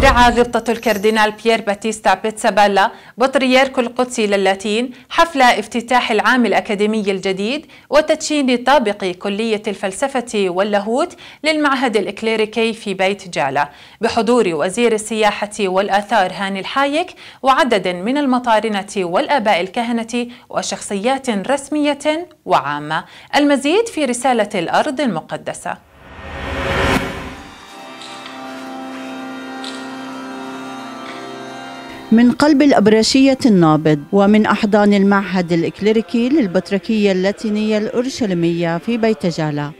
رعى ضبطة الكاردينال بيير باتيستا بيتسابالا بطريرك القدس للاتين حفل افتتاح العام الأكاديمي الجديد وتدشين طابق كلية الفلسفة واللاهوت للمعهد الإكليريكي في بيت جالا بحضور وزير السياحة والآثار هاني الحايك وعدد من المطارنة والآباء الكهنة وشخصيات رسمية وعامة المزيد في رسالة الأرض المقدسة من قلب الأبرشية النابض ومن أحضان المعهد الإكليريكي للبطركية اللاتينية الأورشليمية في بيت جالا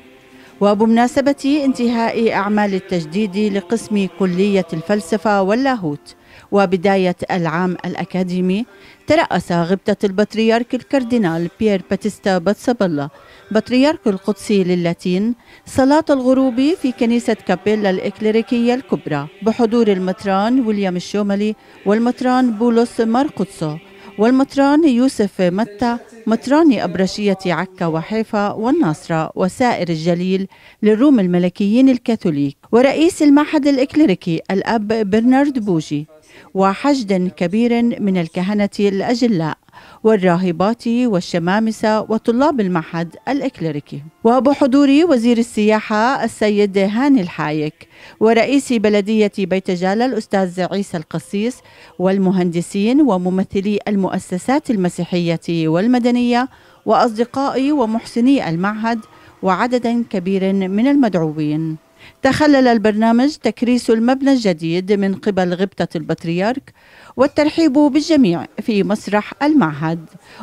وبمناسبة انتهاء أعمال التجديد لقسم كلية الفلسفة واللاهوت وبداية العام الأكاديمي ترأس غبطة البطريرك الكاردينال بيير باتيستا باتسابلا بطريرك القدس للاتين صلاة الغروب في كنيسة كابيلا الإكليريكية الكبرى بحضور المطران ويليام الشوملي والمطران بولس مارقوتسو والمطران يوسف متى مطران أبرشية عكا وحيفا والناصرة وسائر الجليل للروم الملكيين الكاثوليك ورئيس المعهد الإكليريكي الأب برنارد بوجي وحشد كبير من الكهنة الأجلاء والراهبات والشمامسة وطلاب المعهد الإكليريكي وبحضور وزير السياحة السيد هاني الحايك ورئيس بلدية بيت جالة الأستاذ عيسى القصيص والمهندسين وممثلي المؤسسات المسيحية والمدنية وأصدقائي ومحسني المعهد وعدد كبير من المدعوين تخلل البرنامج تكريس المبنى الجديد من قبل غبطة البطريرك والترحيب بالجميع في مسرح المعهد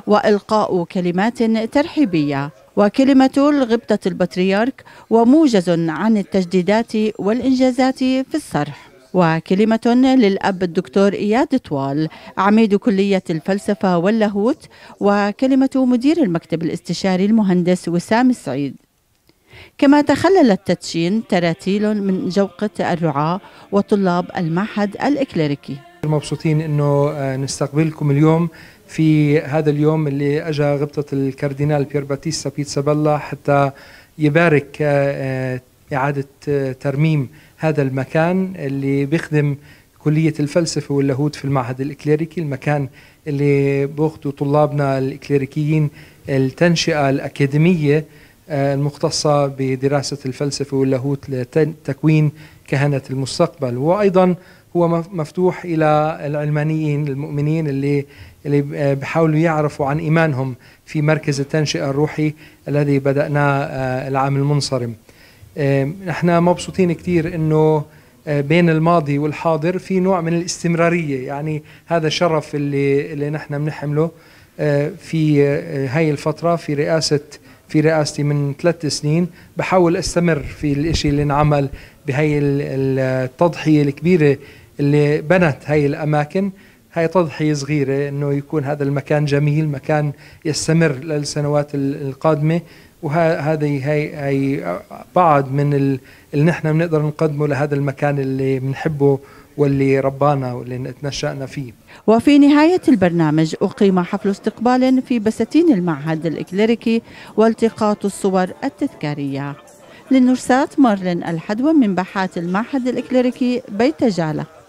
وإلقاء كلمات ترحيبية وكلمة الغبطة البطريرك وموجز عن التجديدات والإنجازات في الصرح وكلمة للأب الدكتور إياد طوال عميد كلية الفلسفة واللاهوت وكلمة مدير المكتب الاستشاري المهندس وسام السعيد كما تخلل التدشين تراتيل من جوقة الرعاة وطلاب المعهد الإكليريكي مبسوطين انه آه، نستقبلكم اليوم في هذا اليوم اللي اجى غبطه الكاردينال بيير باتيستا بيتسابيلا حتى يبارك آه، آه، اعاده ترميم هذا المكان اللي بيخدم كلية الفلسفة واللاهوت في المعهد الإكليريكي المكان اللي بأخذوا طلابنا الإكليريكيين التنشئة الأكاديمية المختصة بدراسة الفلسفة واللاهوت لتكوين كهنة المستقبل وأيضا هو مفتوح إلى العلمانيين المؤمنين اللي اللي بحاولوا يعرفوا عن إيمانهم في مركز التنشئة الروحي الذي بدأناه آه، العام المنصرم نحن مبسوطين كثير أنه آه، بين الماضي والحاضر في نوع من الاستمرارية يعني هذا الشرف اللي, اللي نحن بنحمله آه، في هاي الفترة في رئاسة في رئاستي من ثلاث سنين بحاول استمر في الإشي اللي انعمل بهي التضحية الكبيرة اللي بنت هاي الأماكن هاي تضحية صغيرة أنه يكون هذا المكان جميل مكان يستمر للسنوات القادمة وهذه هي, هي بعض من اللي نحن بنقدر نقدمه لهذا المكان اللي بنحبه واللي ربانا واللي تنشأنا فيه وفي نهاية البرنامج أقيم حفل استقبال في بساتين المعهد الإكليريكي والتقاط الصور التذكارية للنرسات مارلين الحدوى من باحات المعهد الإكليريكي بيت جالة